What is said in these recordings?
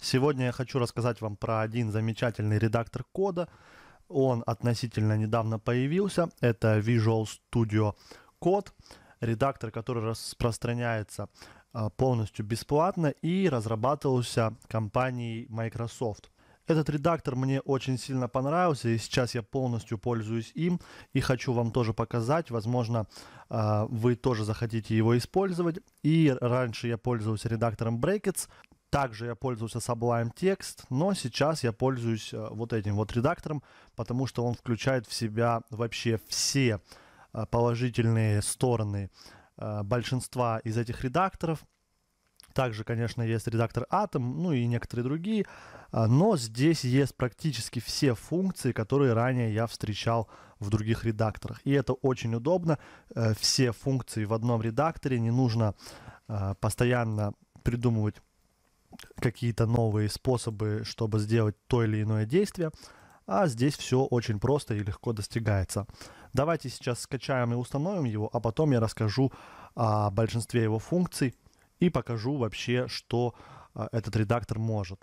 Сегодня я хочу рассказать вам про один замечательный редактор кода. Он относительно недавно появился. Это Visual Studio Code, редактор, который распространяется а, полностью бесплатно и разрабатывался компанией Microsoft. Этот редактор мне очень сильно понравился, и сейчас я полностью пользуюсь им, и хочу вам тоже показать. Возможно, а, вы тоже захотите его использовать. И раньше я пользовался редактором Brackets, также я пользовался Sublime Text, но сейчас я пользуюсь э, вот этим вот редактором, потому что он включает в себя вообще все э, положительные стороны э, большинства из этих редакторов. Также, конечно, есть редактор Atom, ну и некоторые другие, но здесь есть практически все функции, которые ранее я встречал в других редакторах. И это очень удобно, все функции в одном редакторе, не нужно постоянно придумывать какие-то новые способы, чтобы сделать то или иное действие, а здесь все очень просто и легко достигается. Давайте сейчас скачаем и установим его, а потом я расскажу о большинстве его функций и покажу вообще, что а, этот редактор может.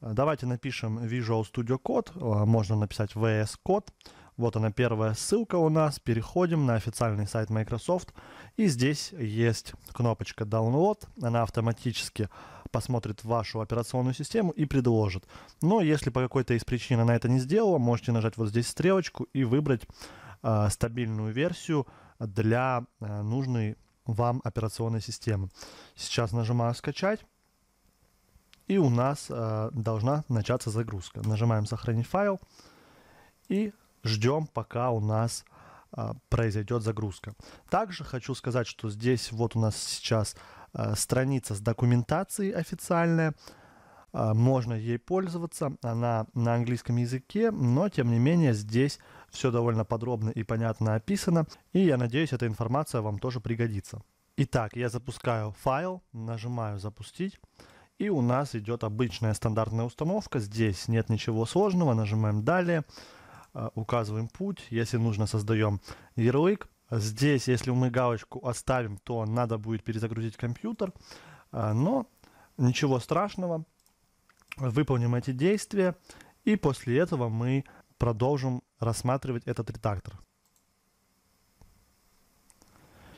Давайте напишем Visual Studio Code, а, можно написать VS Code. Вот она первая ссылка у нас, переходим на официальный сайт Microsoft. И здесь есть кнопочка Download, она автоматически посмотрит вашу операционную систему и предложит. Но если по какой-то из причин она это не сделала, можете нажать вот здесь стрелочку и выбрать э, стабильную версию для э, нужной вам операционной системы. Сейчас нажимаю «Скачать». И у нас э, должна начаться загрузка. Нажимаем «Сохранить файл» и ждем, пока у нас э, произойдет загрузка. Также хочу сказать, что здесь вот у нас сейчас Э, страница с документацией официальная, э, можно ей пользоваться, она на английском языке, но тем не менее здесь все довольно подробно и понятно описано, и я надеюсь, эта информация вам тоже пригодится. Итак, я запускаю файл, нажимаю «Запустить», и у нас идет обычная стандартная установка, здесь нет ничего сложного, нажимаем «Далее», э, указываем путь, если нужно, создаем ярлык, Здесь, если мы галочку оставим, то надо будет перезагрузить компьютер. А, но ничего страшного. Выполним эти действия. И после этого мы продолжим рассматривать этот редактор.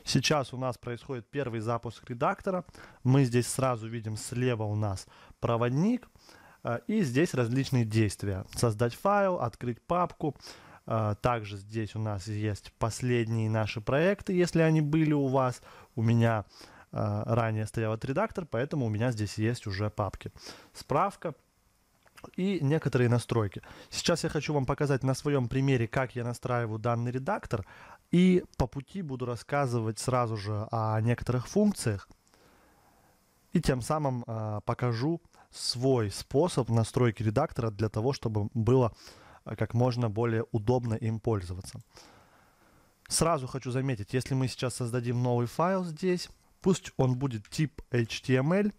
Сейчас у нас происходит первый запуск редактора. Мы здесь сразу видим слева у нас проводник. А, и здесь различные действия. Создать файл, открыть папку. А, также здесь у нас есть последние наши проекты, если они были у вас. У меня а, ранее стоял этот редактор, поэтому у меня здесь есть уже папки. Справка и некоторые настройки. Сейчас я хочу вам показать на своем примере, как я настраиваю данный редактор, и по пути буду рассказывать сразу же о некоторых функциях, и тем самым э, покажу свой способ настройки редактора для того, чтобы было а как можно более удобно им пользоваться. Сразу хочу заметить, если мы сейчас создадим новый файл здесь, пусть он будет тип HTML.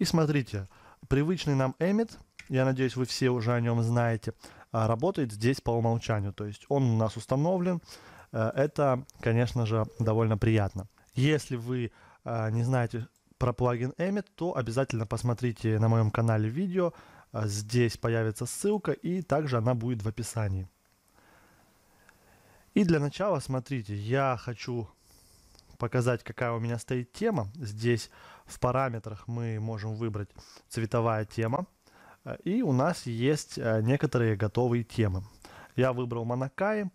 И смотрите, привычный нам Emmet, я надеюсь, вы все уже о нем знаете, а, работает здесь по умолчанию. То есть он у нас установлен. Э, это, конечно же, довольно приятно. Если вы а, не знаете про плагин Emmet, то обязательно посмотрите на моем канале видео, а, здесь появится ссылка, и также она будет в описании. И для начала, смотрите, я хочу показать, какая у меня стоит тема. Здесь в параметрах мы можем выбрать цветовая тема. А, и у нас есть а, некоторые готовые темы. Я выбрал Monokai,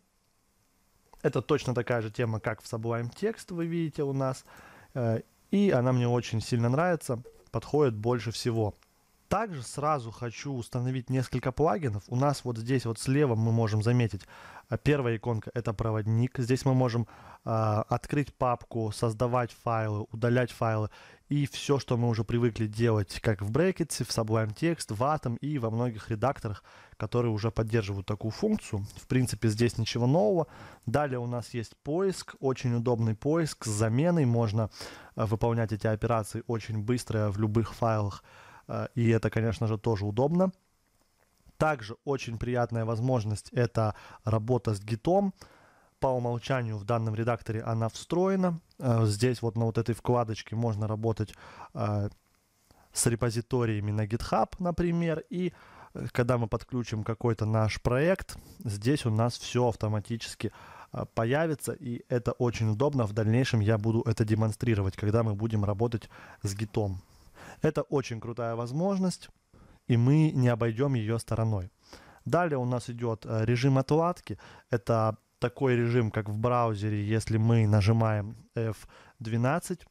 Это точно такая же тема, как в Sublime Text вы видите у нас. И она мне очень сильно нравится, подходит больше всего. Также сразу хочу установить несколько плагинов. У нас вот здесь вот слева мы можем заметить, а, первая иконка это проводник. Здесь мы можем э, открыть папку, создавать файлы, удалять файлы и все, что мы уже привыкли делать, как в Брекете, в Sublime Text, в Atom и во многих редакторах, которые уже поддерживают такую функцию. В принципе, здесь ничего нового. Далее у нас есть поиск, очень удобный поиск с заменой. Можно а, выполнять эти операции очень быстро в любых файлах. А, и это, конечно же, тоже удобно. Также очень приятная возможность – это работа с гитом. По умолчанию в данном редакторе она встроена. А, здесь вот на вот этой вкладочке можно работать а, с репозиториями на GitHub, например, и э, когда мы подключим какой-то наш проект, здесь у нас все автоматически появится, и это очень удобно. В дальнейшем я буду это демонстрировать, когда мы будем работать с гитом. Это очень крутая возможность, и мы не обойдем ее стороной. Далее у нас идет э, режим отладки. Это такой режим, как в браузере, если мы нажимаем F12,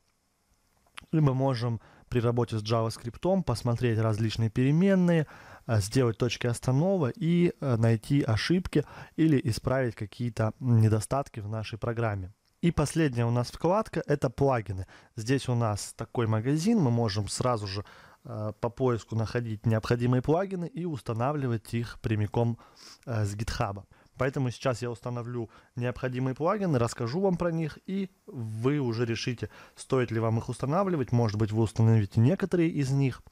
и мы можем при работе с JavaScript посмотреть различные переменные, э, сделать точки останова и э, найти ошибки или исправить какие-то недостатки в нашей программе. И последняя у нас вкладка – это плагины. Здесь у нас такой магазин, мы можем сразу же э, по поиску находить необходимые плагины и устанавливать их прямиком э, с GitHub. Поэтому сейчас я установлю необходимые плагины, расскажу вам про них, и вы уже решите, стоит ли вам их устанавливать. Может быть, вы установите некоторые из них,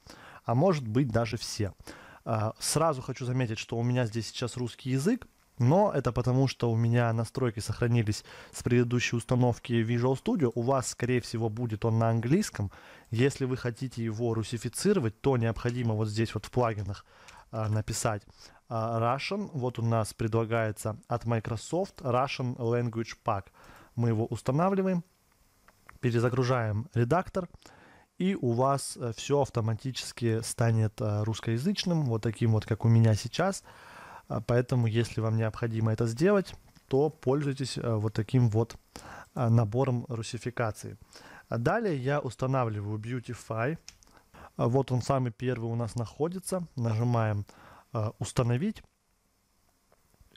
а может быть, даже все. Э, сразу хочу заметить, что у меня здесь сейчас русский язык, но это потому, что у меня настройки сохранились с предыдущей установки Visual Studio. У вас, скорее всего, будет он на английском. Если вы хотите его русифицировать, то необходимо вот здесь вот в плагинах а, написать а, Russian. Вот у нас предлагается от Microsoft Russian Language Pack. Мы его устанавливаем, перезагружаем редактор и у вас э, все автоматически станет э, русскоязычным, вот таким вот, как у меня сейчас. А, поэтому, если вам необходимо это сделать, то пользуйтесь э, вот таким вот а, набором русификации. А далее я устанавливаю Beautify. Вот он самый первый у нас находится. Нажимаем «Установить»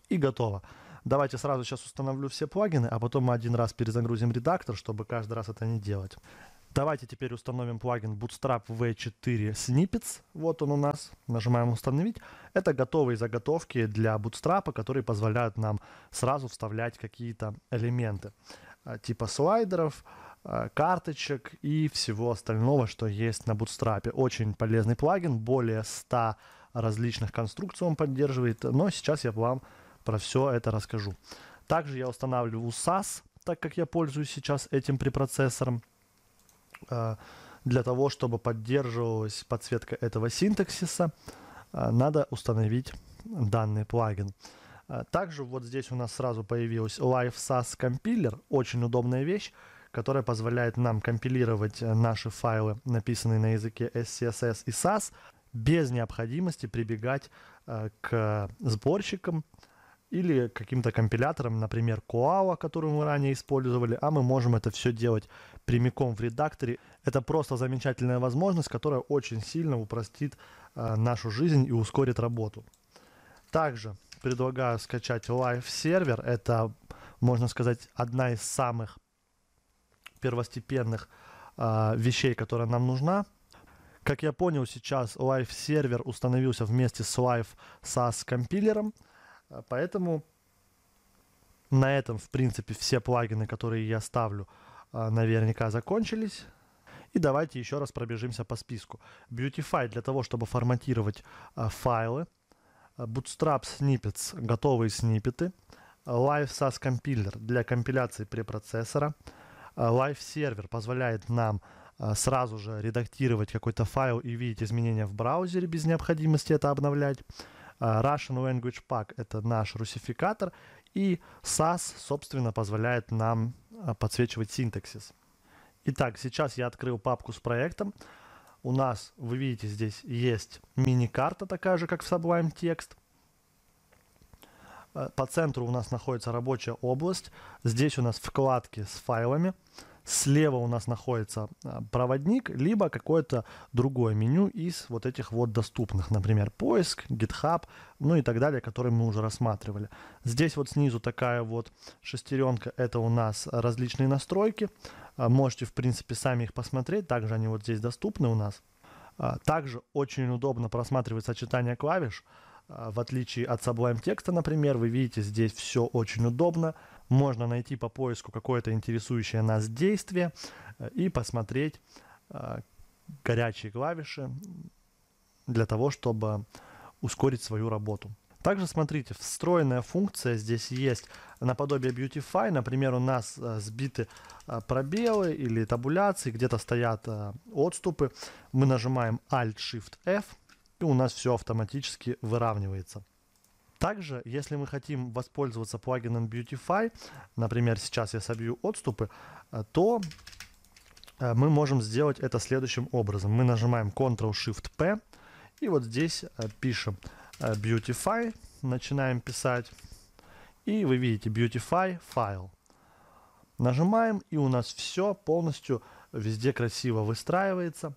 и готово. Давайте сразу сейчас установлю все плагины, а потом мы один раз перезагрузим редактор, чтобы каждый раз это не делать. Давайте теперь установим плагин Bootstrap V4 Snippets. Вот он у нас. Нажимаем «Установить». Это готовые заготовки для Bootstrap, которые позволяют нам сразу вставлять какие-то элементы а, типа слайдеров, а, карточек и всего остального, что есть на Bootstrap. Очень полезный плагин, более 100 различных конструкций он поддерживает, но сейчас я вам про все это расскажу. Также я устанавливаю SAS, так как я пользуюсь сейчас этим препроцессором. Э, для того, чтобы поддерживалась подсветка этого синтаксиса, э, надо установить данный плагин. Э, также вот здесь у нас сразу появилась Live SAS Compiler, очень удобная вещь, которая позволяет нам компилировать наши файлы, написанные на языке SCSS и SAS, без необходимости прибегать к сборщикам, или каким-то компилятором, например, Koala, который мы ранее использовали, а мы можем это все делать прямиком в редакторе. Это просто замечательная возможность, которая очень сильно упростит э, нашу жизнь и ускорит работу. Также предлагаю скачать Live сервер. Это, можно сказать, одна из самых первостепенных э, вещей, которая нам нужна. Как я понял, сейчас Live сервер установился вместе с Live SAS компилером. компилером а поэтому на этом, в принципе, все плагины, которые я ставлю, а, наверняка закончились. И давайте еще раз пробежимся по списку. Beautify для того, чтобы форматировать а, файлы. Bootstrap Snippets – готовые сниппеты. Live SAS Compiler для компиляции препроцессора. Live Server позволяет нам сразу же редактировать какой-то файл и видеть изменения в браузере без необходимости это обновлять. А, Russian Language Pack — это наш русификатор, и SAS, собственно, позволяет нам а, подсвечивать синтаксис. Итак, сейчас я открыл папку с проектом. У нас, вы видите, здесь есть мини-карта, такая же, как в Sublime Text. А, по центру у нас находится рабочая область. Здесь у нас вкладки с файлами слева у нас находится а, проводник, либо какое-то другое меню из вот этих вот доступных, например, поиск, GitHub, ну и так далее, которые мы уже рассматривали. Здесь вот снизу такая вот шестеренка, это у нас различные настройки, а, можете, в принципе, сами их посмотреть, также они вот здесь доступны у нас. А, также очень удобно просматривать сочетание клавиш, в отличие от Sublime текста, например, вы видите, здесь все очень удобно, можно найти по поиску какое-то интересующее нас действие э, и посмотреть э, горячие клавиши для того, чтобы ускорить свою работу. Также смотрите, встроенная функция здесь есть наподобие Beautify. Например, у нас э, сбиты пробелы или табуляции, где-то стоят отступы. Мы нажимаем Alt-Shift-F, и у нас все автоматически выравнивается. Также, если мы хотим воспользоваться плагином Beautify, например, сейчас я собью отступы, э, то э, мы можем сделать это следующим образом. Мы нажимаем Ctrl-Shift-P и вот здесь э, пишем Beautify, начинаем писать. И вы видите Beautify файл. Нажимаем, и у нас все полностью везде красиво выстраивается.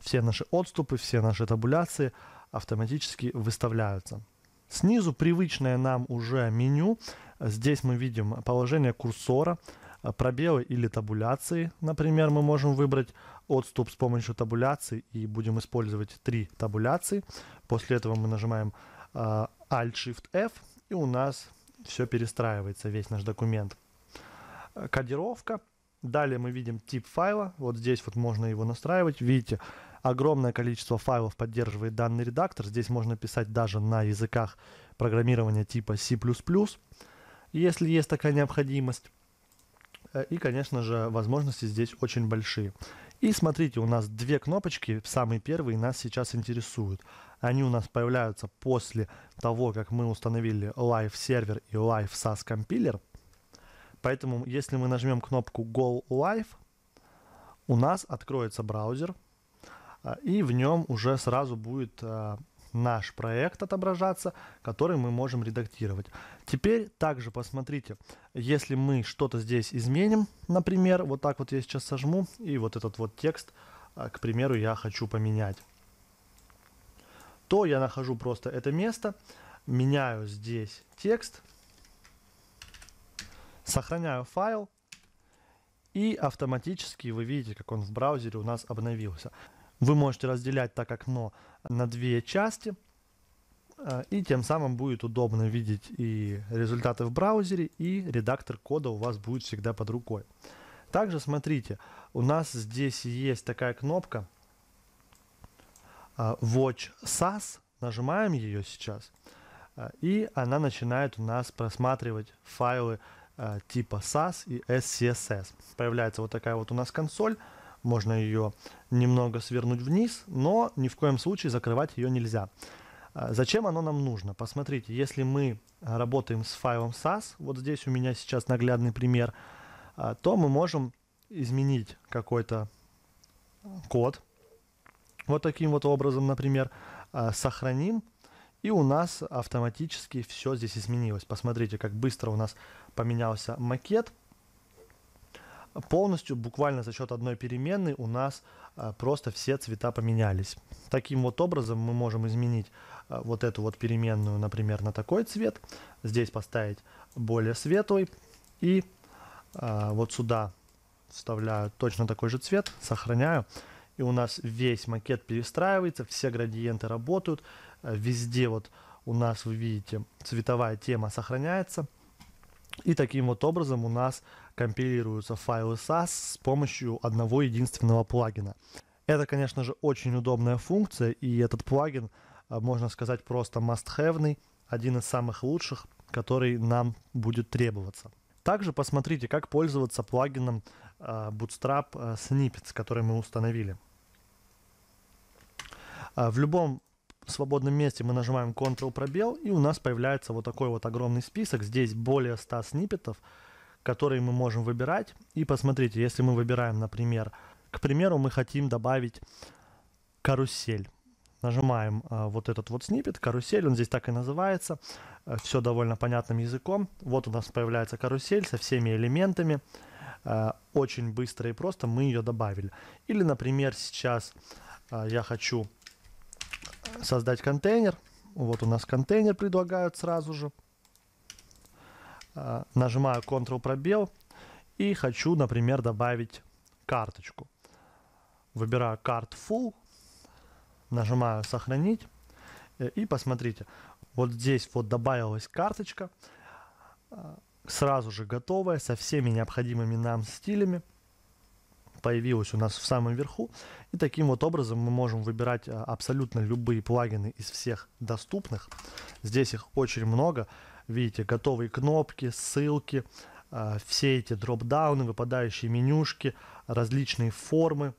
Все наши отступы, все наши табуляции автоматически выставляются. Снизу привычное нам уже меню. Здесь мы видим положение курсора, пробелы или табуляции. Например, мы можем выбрать отступ с помощью табуляции и будем использовать три табуляции. После этого мы нажимаем а, Alt-Shift-F и у нас все перестраивается, весь наш документ. Кодировка. Далее мы видим тип файла. Вот здесь вот можно его настраивать. Видите, Огромное количество файлов поддерживает данный редактор. Здесь можно писать даже на языках программирования типа C++, если есть такая необходимость. Э, и, конечно же, возможности здесь очень большие. И смотрите, у нас две кнопочки, самые первые, нас сейчас интересуют. Они у нас появляются после того, как мы установили Live Server и Live SAS Compiler. Поэтому, если мы нажмем кнопку Go Live, у нас откроется браузер – а, и в нем уже сразу будет а, наш проект отображаться, который мы можем редактировать. Теперь также посмотрите, если мы что-то здесь изменим, например, вот так вот я сейчас сожму, и вот этот вот текст, а, к примеру, я хочу поменять, то я нахожу просто это место, меняю здесь текст, сохраняю файл, и автоматически вы видите, как он в браузере у нас обновился. Вы можете разделять так окно на две части, э, и тем самым будет удобно видеть и результаты в браузере, и редактор кода у вас будет всегда под рукой. Также смотрите, у нас здесь есть такая кнопка э, Watch SAS, нажимаем ее сейчас, э, и она начинает у нас просматривать файлы типа SAS и SCSS. Появляется вот такая вот у нас консоль, можно ее немного свернуть вниз, но ни в коем случае закрывать ее нельзя. А, зачем оно нам нужно? Посмотрите, если мы работаем с файлом SAS, вот здесь у меня сейчас наглядный пример, а, то мы можем изменить какой-то а, код. Вот таким вот образом, например, сохраним, и у нас автоматически все здесь изменилось. Посмотрите, как быстро у нас поменялся макет, полностью, буквально за счет одной переменной, у нас а, просто все цвета поменялись. Таким вот образом мы можем изменить а, вот эту вот переменную, например, на такой цвет. Здесь поставить более светлый. И а, вот сюда вставляю точно такой же цвет, сохраняю. И у нас весь макет перестраивается, все градиенты работают. Везде вот у нас, вы видите, цветовая тема сохраняется. И таким вот образом у нас компилируются файлы SAS с помощью одного единственного плагина. Это, конечно же, очень удобная функция, и этот плагин, а, можно сказать, просто must-have, один из самых лучших, который нам будет требоваться. Также посмотрите, как пользоваться плагином а, Bootstrap а, Snippets, который мы установили. В любом свободном месте мы нажимаем Ctrl пробел, и у нас появляется вот такой вот огромный список. Здесь более 100 сниппетов, которые мы можем выбирать. И посмотрите, если мы выбираем, например, к примеру, мы хотим добавить карусель. Нажимаем э, вот этот вот снипет, карусель, он здесь так и называется. Э, все довольно понятным языком. Вот у нас появляется карусель со всеми элементами. Э, очень быстро и просто мы ее добавили. Или, например, сейчас э, я хочу Создать контейнер. Вот у нас контейнер предлагают сразу же. А, нажимаю Ctrl пробел и хочу, например, добавить карточку. Выбираю карт Full, нажимаю сохранить э, и посмотрите, вот здесь вот добавилась карточка, а, сразу же готовая со всеми необходимыми нам стилями появилась у нас в самом верху. И таким вот образом мы можем выбирать а, абсолютно любые плагины из всех доступных. Здесь их очень много. Видите, готовые кнопки, ссылки, а, все эти дропдауны, выпадающие менюшки, различные формы,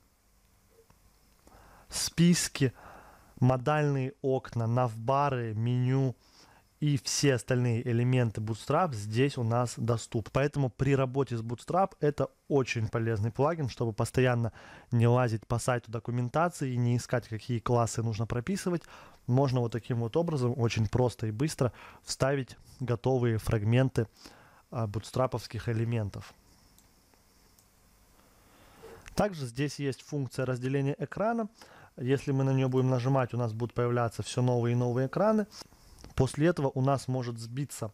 списки, модальные окна, навбары, меню, меню и все остальные элементы Bootstrap здесь у нас доступ. Поэтому при работе с Bootstrap это очень полезный плагин, чтобы постоянно не лазить по сайту документации и не искать, какие классы нужно прописывать. Можно вот таким вот образом очень просто и быстро вставить готовые фрагменты а, бутстраповских элементов. Также здесь есть функция разделения экрана. Если мы на нее будем нажимать, у нас будут появляться все новые и новые экраны. После этого у нас может сбиться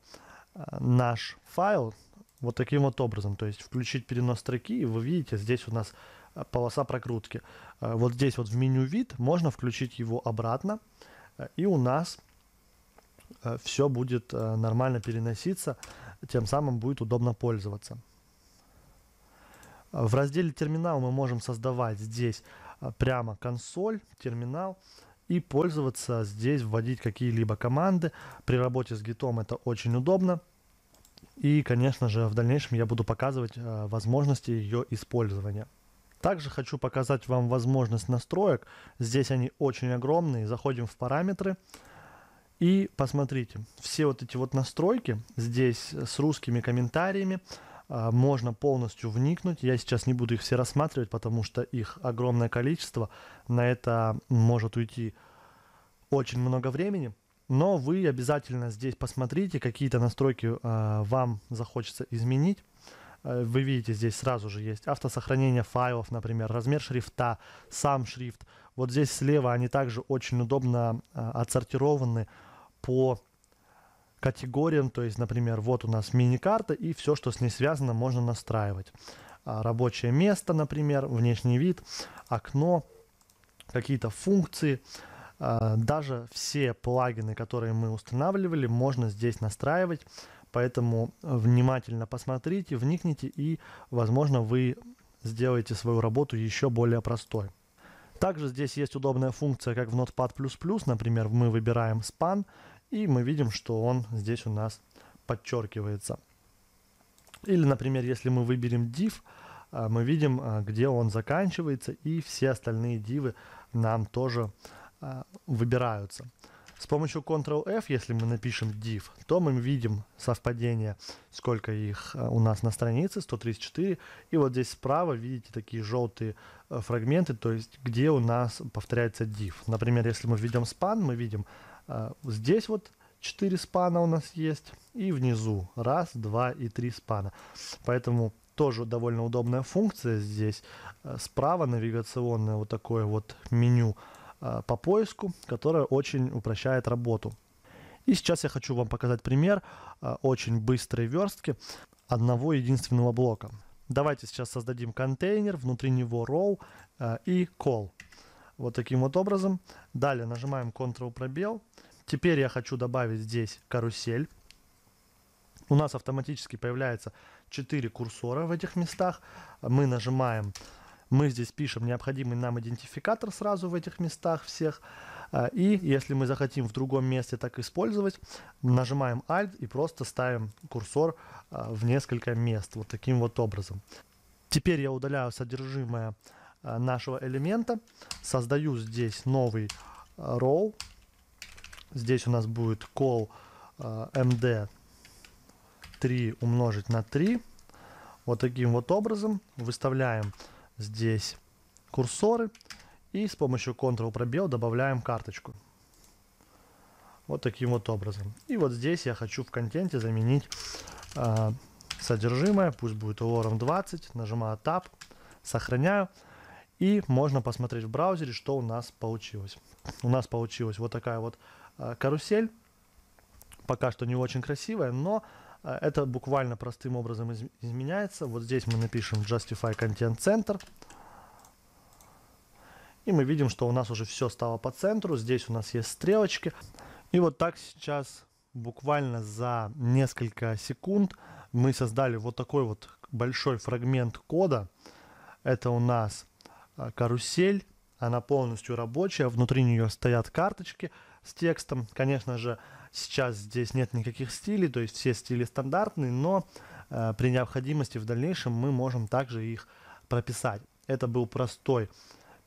э, наш файл вот таким вот образом. То есть включить перенос строки, и вы видите, здесь у нас э, полоса прокрутки. Э, вот здесь вот в меню вид можно включить его обратно, и у нас все будет нормально переноситься, тем самым будет удобно пользоваться. В разделе терминал мы можем создавать здесь прямо консоль, терминал и пользоваться здесь, вводить какие-либо команды. При работе с гитом это очень удобно. И, конечно же, в дальнейшем я буду показывать э, возможности ее использования. Также хочу показать вам возможность настроек. Здесь они очень огромные. Заходим в параметры. И посмотрите, все вот эти вот настройки здесь с русскими комментариями, а, можно полностью вникнуть. Я сейчас не буду их все рассматривать, потому что их огромное количество. На это может уйти очень много времени. Но вы обязательно здесь посмотрите, какие-то настройки э, вам захочется изменить. А, вы видите, здесь сразу же есть автосохранение файлов, например, размер шрифта, сам шрифт. Вот здесь слева они также очень удобно э, отсортированы по категориям, то есть, например, вот у нас мини-карта и все, что с ней связано, можно настраивать. А, рабочее место, например, внешний вид, окно, какие-то функции. А, даже все плагины, которые мы устанавливали, можно здесь настраивать. Поэтому внимательно посмотрите, вникните и, возможно, вы сделаете свою работу еще более простой. Также здесь есть удобная функция, как в Notepad++, например, мы выбираем span, и мы видим, что он здесь у нас подчеркивается. Или, например, если мы выберем div, а, мы видим, а, где он заканчивается, и все остальные дивы нам тоже а, выбираются. С помощью Ctrl-F, если мы напишем div, то мы видим совпадение, сколько их у нас на странице, 134. И вот здесь справа видите такие желтые фрагменты, то есть где у нас повторяется div. Например, если мы введем span, мы видим а, здесь вот 4 спана у нас есть. И внизу 1, 2 и 3 спана. Поэтому тоже довольно удобная функция здесь. А, справа навигационное вот такое вот меню а, по поиску, которое очень упрощает работу. И сейчас я хочу вам показать пример очень быстрой верстки одного единственного блока. Давайте сейчас создадим контейнер, внутри него row и call. Вот таким вот образом. Далее нажимаем Ctrl пробел. Теперь я хочу добавить здесь карусель. У нас автоматически появляется 4 курсора в этих местах. Мы нажимаем, мы здесь пишем необходимый нам идентификатор сразу в этих местах всех. А, и если мы захотим в другом месте так использовать, нажимаем Alt и просто ставим курсор а, в несколько мест. Вот таким вот образом. Теперь я удаляю содержимое Э, нашего элемента. Создаю здесь новый row. Э, здесь у нас будет call md 3 умножить на 3. Вот таким вот образом выставляем здесь курсоры и с помощью Ctrl пробел добавляем карточку. Вот таким вот образом. И вот здесь я хочу в контенте заменить э, содержимое. Пусть будет лором 20. Нажимаю Tab. Сохраняю. И можно посмотреть в браузере, что у нас получилось. У нас получилась вот такая вот э, карусель. Пока что не очень красивая, но э, это буквально простым образом изменяется. Вот здесь мы напишем Justify Content Center. И мы видим, что у нас уже все стало по центру. Здесь у нас есть стрелочки. И вот так сейчас буквально за несколько секунд мы создали вот такой вот большой фрагмент кода. Это у нас Э, карусель, она полностью рабочая, внутри нее стоят карточки с текстом. Конечно же, сейчас здесь нет никаких стилей, то есть все стили стандартные, но э, при необходимости в дальнейшем мы можем также их прописать. Это был простой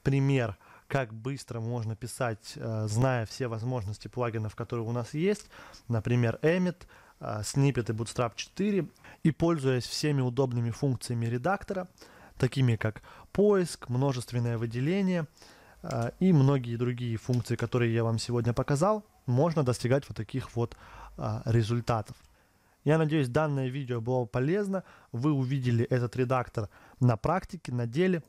пример, как быстро можно писать, э, зная все возможности плагинов, которые у нас есть. Например, Emmet, э, Snippet и Bootstrap 4. И пользуясь всеми удобными функциями редактора – такими как поиск, множественное выделение а, и многие другие функции, которые я вам сегодня показал, можно достигать вот таких вот а, результатов. Я надеюсь, данное видео было полезно. Вы увидели этот редактор на практике, на деле.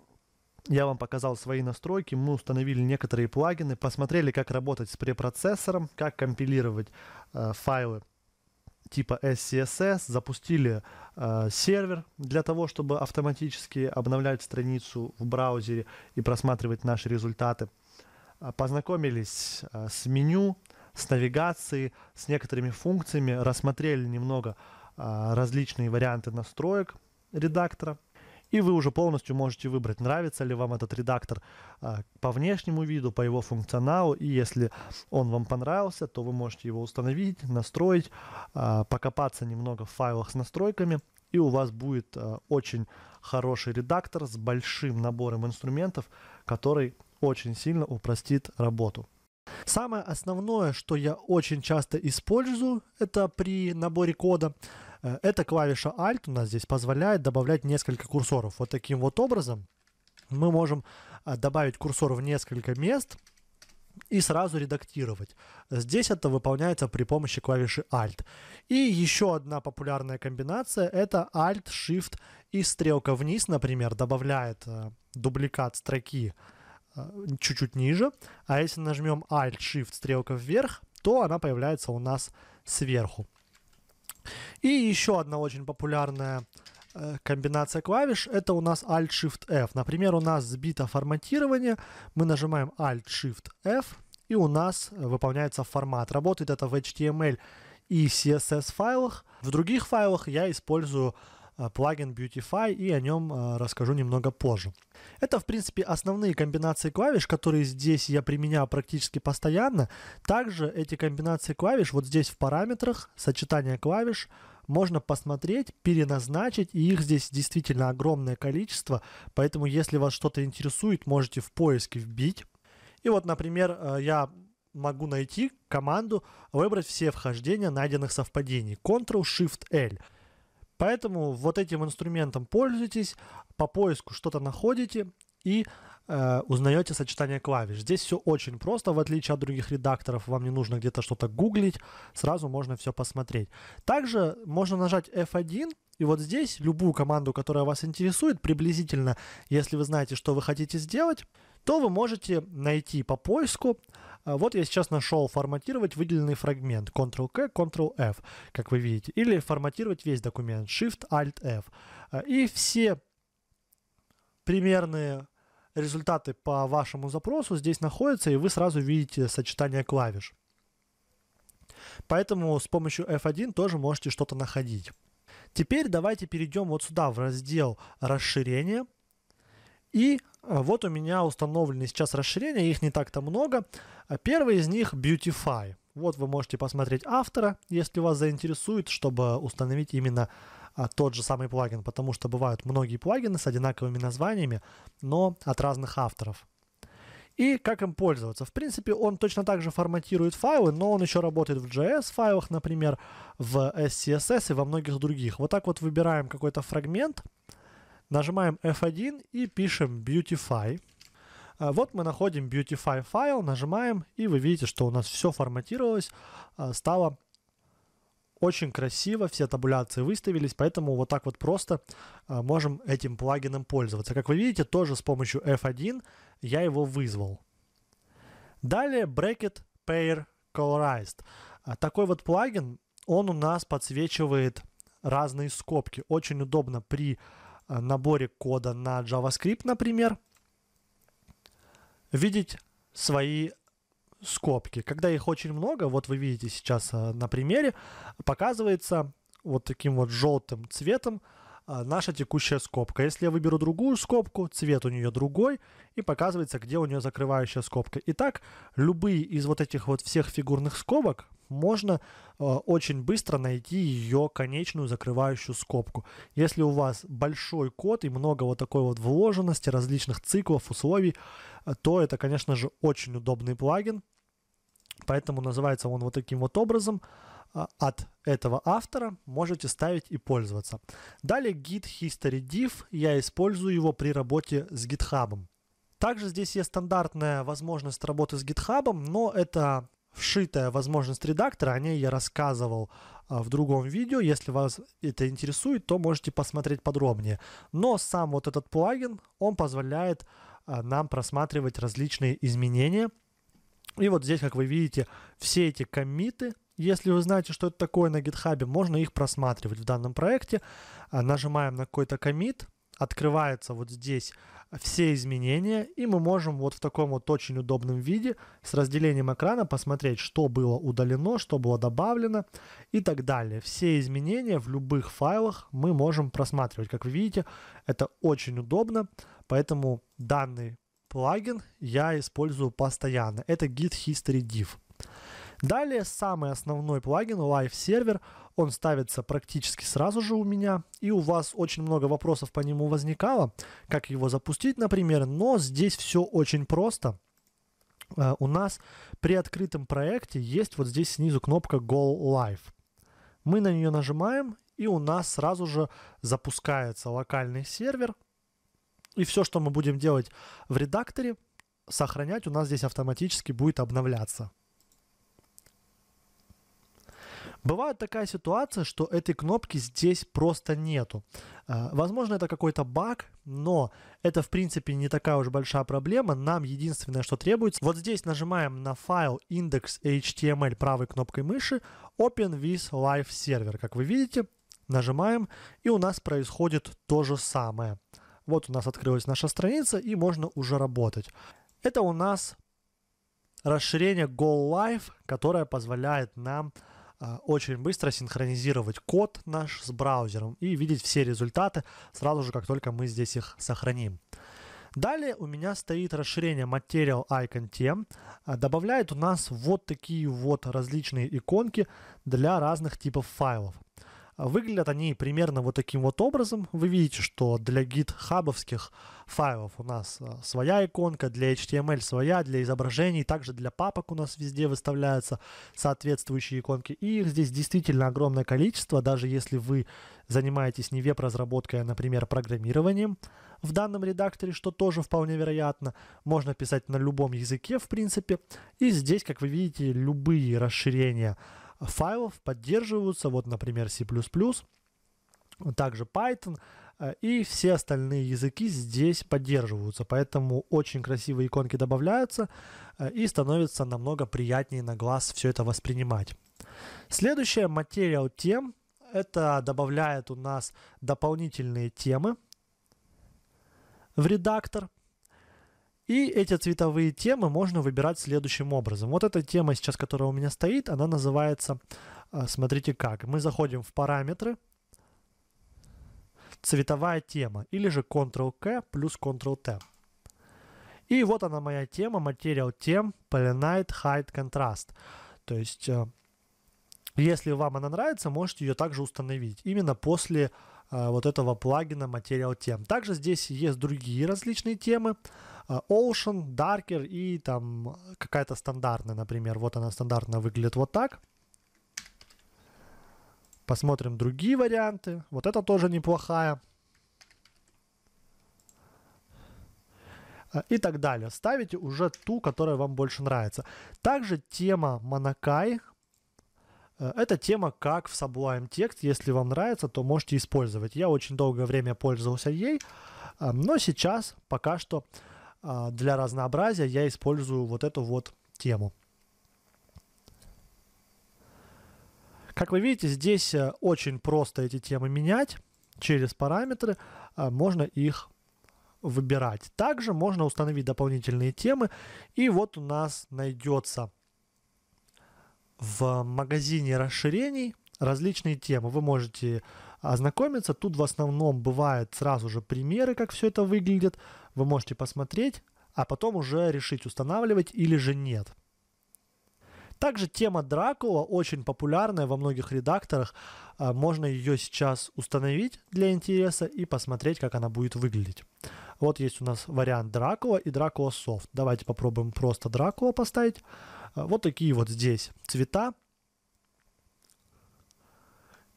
Я вам показал свои настройки, мы установили некоторые плагины, посмотрели, как работать с препроцессором, как компилировать э, файлы типа SCSS, запустили э, сервер для того, чтобы автоматически обновлять страницу в браузере и просматривать наши результаты. Э, познакомились э, с меню, с навигацией, с некоторыми функциями, рассмотрели немного э, различные варианты настроек редактора – и вы уже полностью можете выбрать, нравится ли вам этот редактор а, по внешнему виду, по его функционалу. И если он вам понравился, то вы можете его установить, настроить, а, покопаться немного в файлах с настройками. И у вас будет а, очень хороший редактор с большим набором инструментов, который очень сильно упростит работу. Самое основное, что я очень часто использую, это при наборе кода, Э, эта клавиша Alt у нас здесь позволяет добавлять несколько курсоров. Вот таким вот образом мы можем э, добавить курсор в несколько мест и сразу редактировать. Здесь это выполняется при помощи клавиши Alt. И еще одна популярная комбинация это Alt, Shift и стрелка вниз, например, добавляет э, дубликат строки чуть-чуть ниже. А если нажмем Alt, Shift, стрелка вверх, то она появляется у нас сверху. И еще одна очень популярная э, комбинация клавиш, это у нас Alt-Shift-F. Например, у нас сбито форматирование, мы нажимаем Alt-Shift-F, и у нас э, выполняется формат. Работает это в HTML и CSS файлах. В других файлах я использую плагин Beautify, и о нем а, расскажу немного позже. Это, в принципе, основные комбинации клавиш, которые здесь я применяю практически постоянно. Также эти комбинации клавиш вот здесь в параметрах, сочетание клавиш, можно посмотреть, переназначить, и их здесь действительно огромное количество, поэтому если вас что-то интересует, можете в поиске вбить. И вот, например, а, я могу найти команду, выбрать все вхождения найденных совпадений. Ctrl-Shift-L. Поэтому вот этим инструментом пользуйтесь, по поиску что-то находите и э, узнаете сочетание клавиш. Здесь все очень просто, в отличие от других редакторов, вам не нужно где-то что-то гуглить, сразу можно все посмотреть. Также можно нажать F1, и вот здесь любую команду, которая вас интересует, приблизительно, если вы знаете, что вы хотите сделать, то вы можете найти по поиску а вот я сейчас нашел форматировать выделенный фрагмент Ctrl-K, Ctrl-F, как вы видите, или форматировать весь документ Shift-Alt-F. А, и все примерные результаты по вашему запросу здесь находятся, и вы сразу видите сочетание клавиш. Поэтому с помощью F1 тоже можете что-то находить. Теперь давайте перейдем вот сюда, в раздел расширения – и а, вот у меня установлены сейчас расширения, их не так-то много. А, первый из них Beautify. Вот вы можете посмотреть автора, если вас заинтересует, чтобы установить именно а, тот же самый плагин, потому что бывают многие плагины с одинаковыми названиями, но от разных авторов. И как им пользоваться? В принципе, он точно так же форматирует файлы, но он еще работает в JS файлах, например, в SCSS и во многих других. Вот так вот выбираем какой-то фрагмент, Нажимаем F1 и пишем Beautify. А, вот мы находим Beautify файл, нажимаем, и вы видите, что у нас все форматировалось, а, стало очень красиво, все табуляции выставились, поэтому вот так вот просто а, можем этим плагином пользоваться. Как вы видите, тоже с помощью F1 я его вызвал. Далее Bracket Pair Colorized. Такой вот плагин, он у нас подсвечивает разные скобки. Очень удобно при Э, наборе кода на JavaScript, например, видеть свои скобки. Когда их очень много, вот вы видите сейчас э, на примере, показывается вот таким вот желтым цветом а, наша текущая скобка. Если я выберу другую скобку, цвет у нее другой, и показывается, где у нее закрывающая скобка. Итак, любые из вот этих вот всех фигурных скобок можно э, очень быстро найти ее конечную закрывающую скобку. Если у вас большой код и много вот такой вот вложенности, различных циклов, условий, а, то это, конечно же, очень удобный плагин. Поэтому называется он вот таким вот образом – а, от этого автора можете ставить и пользоваться. Далее Git History Div, я использую его при работе с GitHub. Также здесь есть стандартная возможность работы с GitHub, но это вшитая возможность редактора, о ней я рассказывал а, в другом видео. Если вас это интересует, то можете посмотреть подробнее. Но сам вот этот плагин, он позволяет а, нам просматривать различные изменения. И вот здесь, как вы видите, все эти комиты если вы знаете, что это такое на GitHub, можно их просматривать в данном проекте. А, нажимаем на какой-то комит, открывается вот здесь все изменения, и мы можем вот в таком вот очень удобном виде с разделением экрана посмотреть, что было удалено, что было добавлено и так далее. Все изменения в любых файлах мы можем просматривать. Как вы видите, это очень удобно, поэтому данный плагин я использую постоянно. Это Git History Div. Далее самый основной плагин Live Server, он ставится практически сразу же у меня, и у вас очень много вопросов по нему возникало, как его запустить, например, но здесь все очень просто. Э, у нас при открытом проекте есть вот здесь снизу кнопка Go Live. Мы на нее нажимаем, и у нас сразу же запускается локальный сервер. И все, что мы будем делать в редакторе, сохранять у нас здесь автоматически будет обновляться. Бывает такая ситуация, что этой кнопки здесь просто нету. А, возможно, это какой-то баг, но это, в принципе, не такая уж большая проблема. Нам единственное, что требуется, вот здесь нажимаем на файл index.html правой кнопкой мыши Open with Live Server. Как вы видите, нажимаем, и у нас происходит то же самое. Вот у нас открылась наша страница, и можно уже работать. Это у нас расширение Go Live, которое позволяет нам а, очень быстро синхронизировать код наш с браузером и видеть все результаты сразу же, как только мы здесь их сохраним. Далее у меня стоит расширение Material Icon Theme. А, добавляет у нас вот такие вот различные иконки для разных типов файлов. А, выглядят они примерно вот таким вот образом. Вы видите, что для гид-хабовских файлов у нас а, своя иконка, для HTML эм своя, для изображений, также для папок у нас везде выставляются соответствующие иконки. И их здесь действительно огромное количество, даже если вы занимаетесь не веб-разработкой, а, например, программированием в данном редакторе, что тоже вполне вероятно. Можно писать на любом языке, в принципе. И здесь, как вы видите, любые расширения файлов поддерживаются, вот, например, C++, также Python э, и все остальные языки здесь поддерживаются, поэтому очень красивые иконки добавляются э, и становится намного приятнее на глаз все это воспринимать. Следующая материал тем, это добавляет у нас дополнительные темы в редактор – и эти цветовые темы можно выбирать следующим образом. Вот эта тема сейчас, которая у меня стоит, она называется, а, смотрите как, мы заходим в параметры, цветовая тема, или же Ctrl-K плюс Ctrl-T. И вот она моя тема, материал тем, Polynight Height Contrast. То есть, э, если вам она нравится, можете ее также установить именно после Э, вот этого плагина Material тем Также здесь есть другие различные темы. Э, Ocean, Darker и там какая-то стандартная, например. Вот она стандартно выглядит вот так. Посмотрим другие варианты. Вот это тоже неплохая. Э, и так далее. Ставите уже ту, которая вам больше нравится. Также тема Монакай Э, Эта тема как в Sublime Text. Если вам нравится, то можете использовать. Я очень долгое время пользовался ей, э, но сейчас пока что э, для разнообразия я использую вот эту вот тему. Как вы видите, здесь очень просто эти темы менять. Через параметры можно их выбирать. Также можно установить дополнительные темы. И вот у нас найдется в магазине расширений различные темы. Вы можете ознакомиться. Тут в основном бывает сразу же примеры, как все это выглядит. Вы можете посмотреть, а потом уже решить, устанавливать или же нет. Также тема Дракула очень популярная во многих редакторах. А, можно ее сейчас установить для интереса и посмотреть, как она будет выглядеть. Вот есть у нас вариант Дракула и Дракула Софт. Давайте попробуем просто Дракула поставить. А, вот такие вот здесь цвета.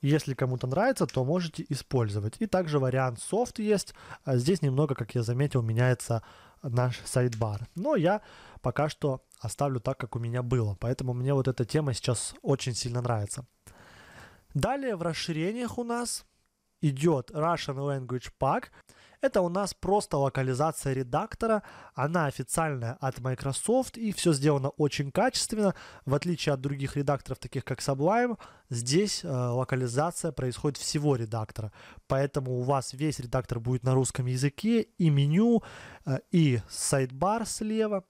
Если кому-то нравится, то можете использовать. И также вариант soft есть. А здесь немного, как я заметил, меняется наш сайдбар. Но я пока что оставлю так, как у меня было. Поэтому мне вот эта тема сейчас очень сильно нравится. Далее в расширениях у нас идет Russian Language Pack. Это у нас просто локализация редактора, она официальная от Microsoft и все сделано очень качественно, в отличие от других редакторов, таких как Sublime, здесь э, локализация происходит всего редактора, поэтому у вас весь редактор будет на русском языке и меню, э, и сайдбар слева,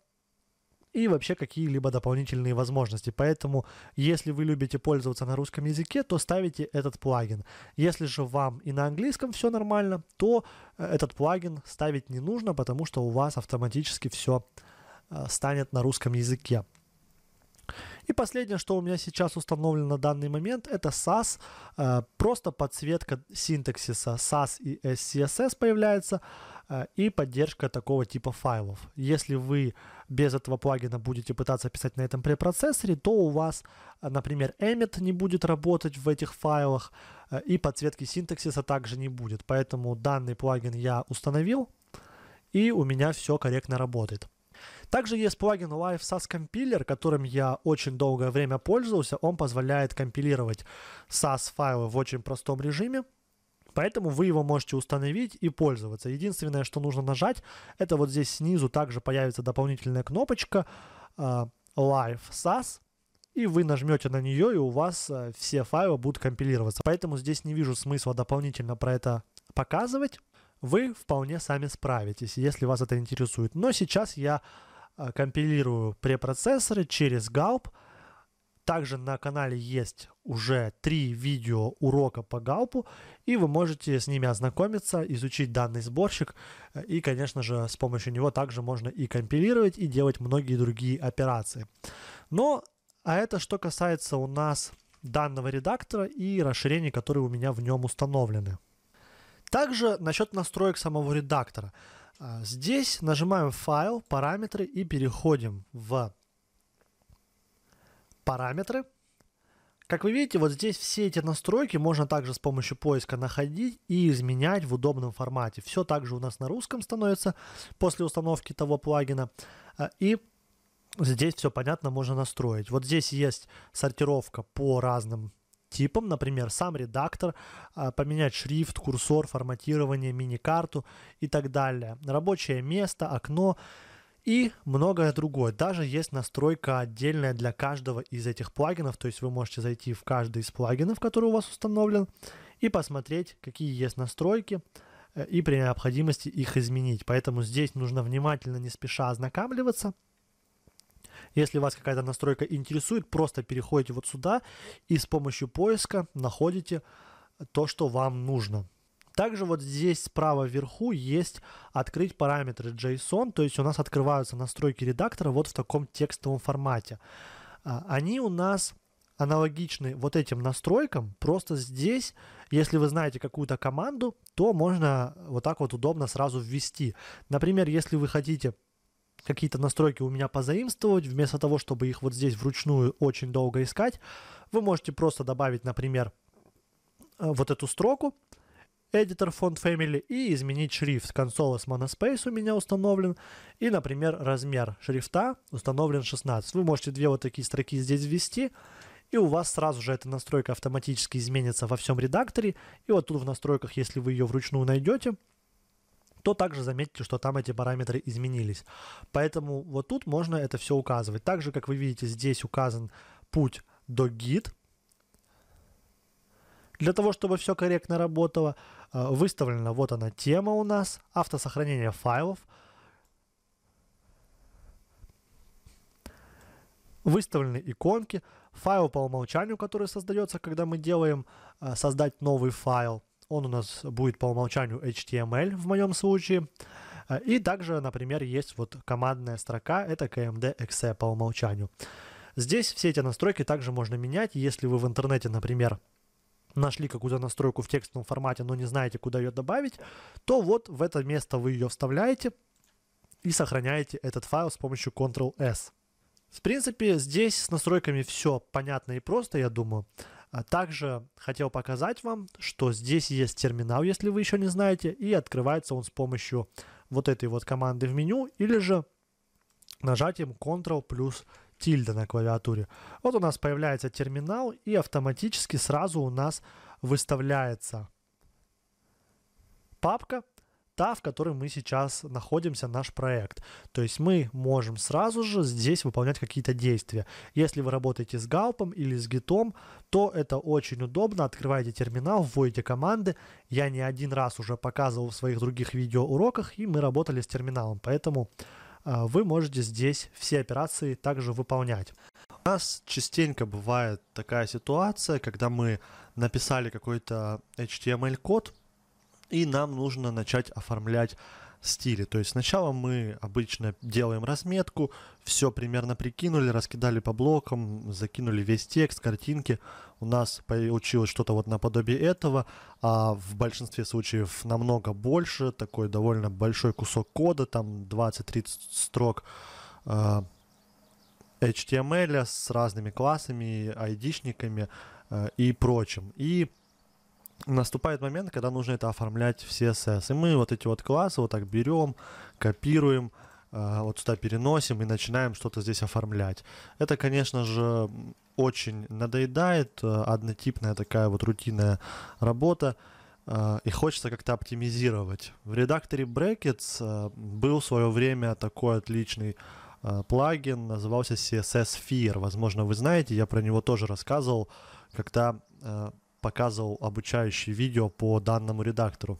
и вообще какие-либо дополнительные возможности. Поэтому, если вы любите пользоваться на русском языке, то ставите этот плагин. Если же вам и на английском все нормально, то э, этот плагин ставить не нужно, потому что у вас автоматически все э, станет на русском языке. И последнее, что у меня сейчас установлено на данный момент, это SAS. Э, просто подсветка синтаксиса SAS и SCSS появляется э, и поддержка такого типа файлов. Если вы без этого плагина будете пытаться писать на этом препроцессоре, то у вас, э, например, Emmet не будет работать в этих файлах, и подсветки синтаксиса также не будет. Поэтому данный плагин я установил, и у меня все корректно работает. Также есть плагин Live SAS Compiler, которым я очень долгое время пользовался. Он позволяет компилировать SAS файлы в очень простом режиме. Поэтому вы его можете установить и пользоваться. Единственное, что нужно нажать, это вот здесь снизу также появится дополнительная кнопочка э, Live SAS, и вы нажмете на нее, и у вас э, все файлы будут компилироваться. Поэтому здесь не вижу смысла дополнительно про это показывать. Вы вполне сами справитесь, если вас это интересует. Но сейчас я а, компилирую препроцессоры через Galp. Также на канале есть уже три видео урока по галпу, и вы можете с ними ознакомиться, изучить данный сборщик, и, конечно же, с помощью него также можно и компилировать, и делать многие другие операции. Но, а это что касается у нас данного редактора и расширений, которые у меня в нем установлены. Также насчет настроек самого редактора – а, здесь нажимаем «Файл», «Параметры» и переходим в «Параметры». Как вы видите, вот здесь все эти настройки можно также с помощью поиска находить и изменять в удобном формате. Все также у нас на русском становится после установки того плагина. А, и здесь все понятно, можно настроить. Вот здесь есть сортировка по разным типом, например, сам редактор, а, поменять шрифт, курсор, форматирование, мини-карту и так далее. Рабочее место, окно и многое другое. Даже есть настройка отдельная для каждого из этих плагинов, то есть вы можете зайти в каждый из плагинов, который у вас установлен, и посмотреть, какие есть настройки, э, и при необходимости их изменить. Поэтому здесь нужно внимательно, не спеша ознакомливаться – если вас какая-то настройка интересует, просто переходите вот сюда и с помощью поиска находите то, что вам нужно. Также вот здесь справа вверху есть «Открыть параметры JSON», то есть у нас открываются настройки редактора вот в таком текстовом формате. А, они у нас аналогичны вот этим настройкам, просто здесь, если вы знаете какую-то команду, то можно вот так вот удобно сразу ввести. Например, если вы хотите какие-то настройки у меня позаимствовать, вместо того, чтобы их вот здесь вручную очень долго искать, вы можете просто добавить, например, э, вот эту строку, Editor Font Family и изменить шрифт. Консола с Monospace у меня установлен. И, например, размер шрифта установлен 16. Вы можете две вот такие строки здесь ввести, и у вас сразу же эта настройка автоматически изменится во всем редакторе. И вот тут в настройках, если вы ее вручную найдете, то также заметите, что там эти параметры изменились. Поэтому вот тут можно это все указывать. Также, как вы видите, здесь указан путь до гид. Для того, чтобы все корректно работало, э, выставлена вот она тема у нас, автосохранение файлов. Выставлены иконки, файл по умолчанию, который создается, когда мы делаем э, создать новый файл – он у нас будет по умолчанию HTML эм в моем случае. А, и также, например, есть вот командная строка, это KMD эм Exe по умолчанию. Здесь все эти настройки также можно менять, если вы в интернете, например, нашли какую-то настройку в текстовом формате, но не знаете, куда ее добавить, то вот в это место вы ее вставляете и сохраняете этот файл с помощью Ctrl-S. В принципе, здесь с настройками все понятно и просто, я думаю. А также хотел показать вам, что здесь есть терминал, если вы еще не знаете, и открывается он с помощью вот этой вот команды в меню или же нажатием Ctrl плюс тильда на клавиатуре. Вот у нас появляется терминал и автоматически сразу у нас выставляется папка та, в которой мы сейчас находимся, наш проект. То есть мы можем сразу же здесь выполнять какие-то действия. Если вы работаете с галпом или с гитом, то это очень удобно. Открываете терминал, вводите команды. Я не один раз уже показывал в своих других видеоуроках, и мы работали с терминалом, поэтому а, вы можете здесь все операции также выполнять. У нас частенько бывает такая ситуация, когда мы написали какой-то HTML-код, и нам нужно начать оформлять стили. То есть сначала мы обычно делаем разметку, все примерно прикинули, раскидали по блокам, закинули весь текст, картинки. У нас получилось что-то вот наподобие этого, а в большинстве случаев намного больше, такой довольно большой кусок кода, там 20-30 строк э, HTML эм с разными классами, ID-шниками э, и прочим. И наступает момент, когда нужно это оформлять в CSS. И мы вот эти вот классы вот так берем, копируем, э, вот сюда переносим и начинаем что-то здесь оформлять. Это, конечно же, очень надоедает, э, однотипная такая вот рутинная работа, э, и хочется как-то оптимизировать. В редакторе Brackets был в свое время такой отличный плагин, назывался CSS Sphere. Возможно, вы знаете, я про него тоже рассказывал, когда показывал обучающее видео по данному редактору.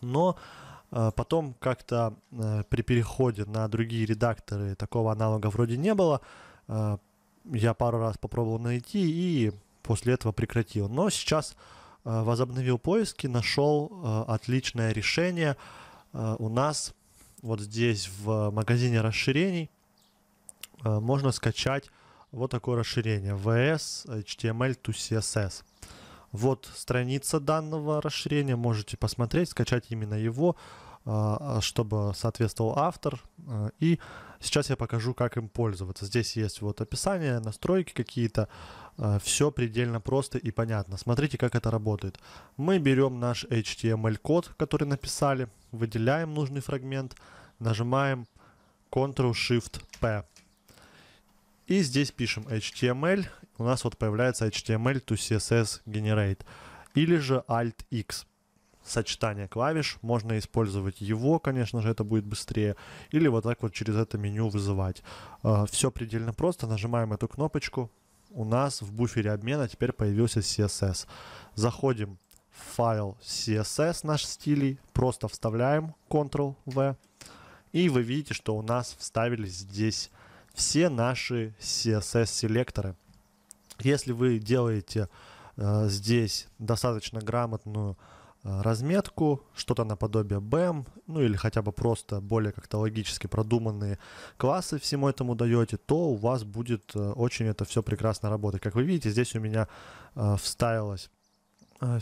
Но э, Потом как-то э, при переходе на другие редакторы такого аналога вроде не было. Э, я пару раз попробовал найти и после этого прекратил. Но сейчас возобновил поиски, нашел отличное решение у нас вот здесь в магазине расширений. Можно скачать вот такое расширение VS HTML to CSS. Вот страница данного расширения, можете посмотреть, скачать именно его, а, а, чтобы соответствовал автор. А, и сейчас я покажу, как им пользоваться. Здесь есть вот описание, настройки какие-то. Все предельно просто и понятно. Смотрите, как это работает. Мы берем наш HTML-код, который написали, выделяем нужный фрагмент, нажимаем Ctrl-Shift-P и здесь пишем HTML. У нас вот появляется HTML to CSS Generate. Или же Alt-X. Сочетание клавиш. Можно использовать его, конечно же, это будет быстрее. Или вот так вот через это меню вызывать. А, Все предельно просто. Нажимаем эту кнопочку. У нас в буфере обмена теперь появился CSS. Заходим в файл CSS наш стилей. Просто вставляем Ctrl-V. И вы видите, что у нас вставились здесь все наши CSS-селекторы. Если вы делаете э, здесь достаточно грамотную э, разметку, что-то наподобие BEM, ну или хотя бы просто более как-то логически продуманные классы всему этому даете, то у вас будет э, очень это все прекрасно работать. Как вы видите, здесь у меня э, вставилось э,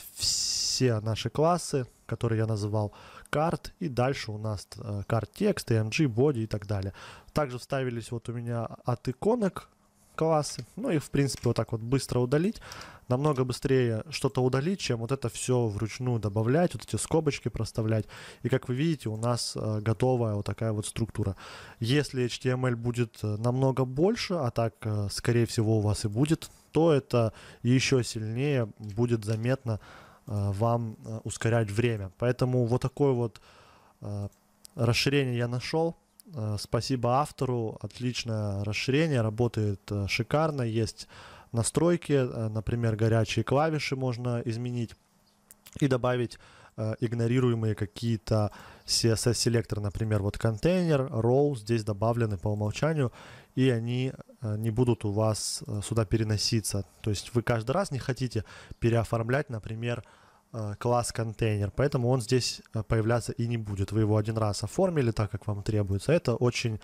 все наши классы, которые я называл, карт, и дальше у нас э, карт текст, mg, body и так далее. Также вставились вот у меня от иконок классы, ну и в принципе вот так вот быстро удалить. Намного быстрее что-то удалить, чем вот это все вручную добавлять, вот эти скобочки проставлять. И как вы видите, у нас э, готовая вот такая вот структура. Если HTML эм будет э, намного больше, а так скорее всего у вас и будет, то это еще сильнее будет заметно Э, вам э, ускорять время. Поэтому вот такое вот э, расширение я нашел. Спасибо автору, отличное расширение, работает шикарно, есть настройки, например, горячие клавиши можно изменить и добавить игнорируемые какие-то CSS-селекторы, например, вот контейнер, row здесь добавлены по умолчанию, и они Э, не будут у вас э, сюда переноситься. То есть вы каждый раз не хотите переоформлять, например, э, класс контейнер, поэтому он здесь появляться и не будет. Вы его один раз оформили так, как вам требуется. Это очень